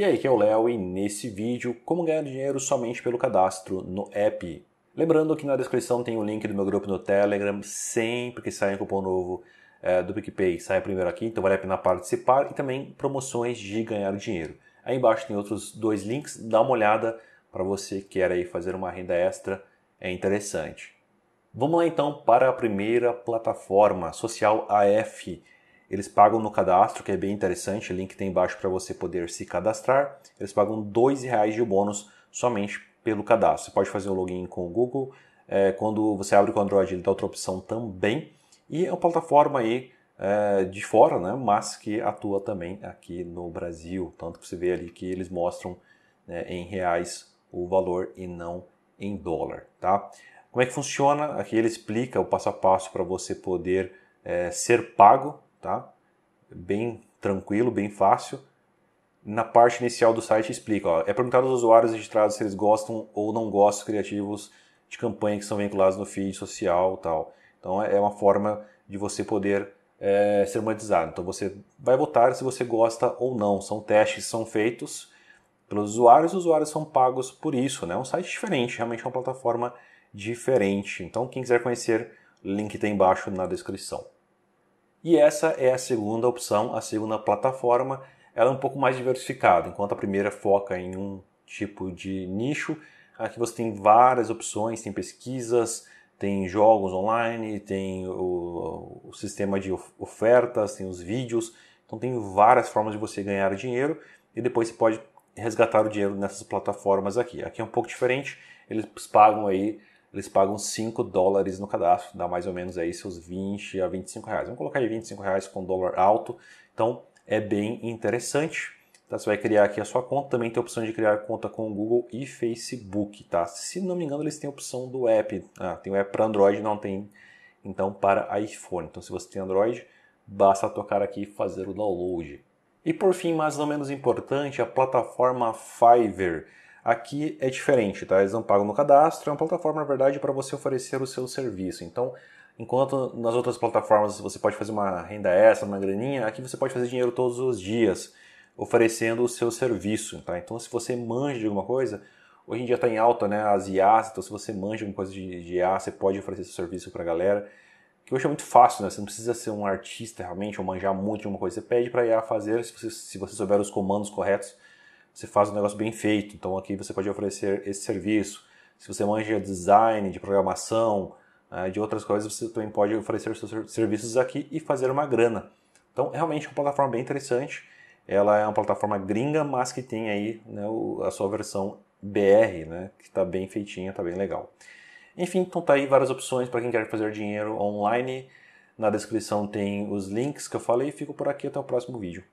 E aí, que é o Léo e nesse vídeo, como ganhar dinheiro somente pelo cadastro no app. Lembrando que na descrição tem o link do meu grupo no Telegram, sempre que sai um cupom novo é, do PicPay, sai primeiro aqui, então vale a pena participar, e também promoções de ganhar dinheiro. Aí embaixo tem outros dois links, dá uma olhada para você que quer aí fazer uma renda extra, é interessante. Vamos lá então para a primeira plataforma social AF. Eles pagam no cadastro, que é bem interessante, o link tem embaixo para você poder se cadastrar. Eles pagam R$ reais de bônus somente pelo cadastro. Você pode fazer o login com o Google. É, quando você abre com o Android, ele dá outra opção também. E é uma plataforma aí é, de fora, né? mas que atua também aqui no Brasil. Tanto que você vê ali que eles mostram né, em reais o valor e não em dólar. Tá? Como é que funciona? Aqui ele explica o passo a passo para você poder é, ser pago tá? Bem tranquilo, bem fácil. Na parte inicial do site explica, ó, é perguntado aos usuários registrados se eles gostam ou não gostam criativos de campanha que são vinculados no feed social, tal. Então é, é uma forma de você poder é, ser monetizado. Então você vai votar se você gosta ou não. São testes são feitos pelos usuários, os usuários são pagos por isso, né? É um site diferente, realmente é uma plataforma diferente. Então quem quiser conhecer, link tem tá embaixo na descrição. E essa é a segunda opção, a segunda plataforma. Ela é um pouco mais diversificada, enquanto a primeira foca em um tipo de nicho. Aqui você tem várias opções, tem pesquisas, tem jogos online, tem o, o sistema de ofertas, tem os vídeos. Então tem várias formas de você ganhar dinheiro e depois você pode resgatar o dinheiro nessas plataformas aqui. Aqui é um pouco diferente, eles pagam aí eles pagam 5 dólares no cadastro, dá mais ou menos aí seus 20 a 25 reais. Vamos colocar aí 25 reais com dólar alto, então é bem interessante. Tá? Você vai criar aqui a sua conta, também tem a opção de criar conta com Google e Facebook, tá? Se não me engano, eles têm a opção do app, ah, tem o um app para Android, não tem então para iPhone. Então se você tem Android, basta tocar aqui e fazer o download. E por fim, mais ou menos importante, a plataforma Fiverr. Aqui é diferente, tá? Eles não pagam no cadastro, é uma plataforma, na verdade, para você oferecer o seu serviço. Então, enquanto nas outras plataformas você pode fazer uma renda extra, uma graninha, aqui você pode fazer dinheiro todos os dias, oferecendo o seu serviço, tá? Então, se você manja de alguma coisa, hoje em dia está em alta, né? As IAs, então se você manja alguma coisa de, de IA, você pode oferecer seu serviço para a galera. Que hoje é muito fácil, né? Você não precisa ser um artista realmente ou manjar muito de alguma coisa. Você pede para IA fazer, se você, se você souber os comandos corretos, você faz um negócio bem feito. Então aqui você pode oferecer esse serviço. Se você manja design, de programação, eh, de outras coisas, você também pode oferecer seus serviços aqui e fazer uma grana. Então é realmente é uma plataforma bem interessante. Ela é uma plataforma gringa, mas que tem aí né, a sua versão BR, né, que está bem feitinha, está bem legal. Enfim, então tá aí várias opções para quem quer fazer dinheiro online. Na descrição tem os links que eu falei. Fico por aqui até o próximo vídeo.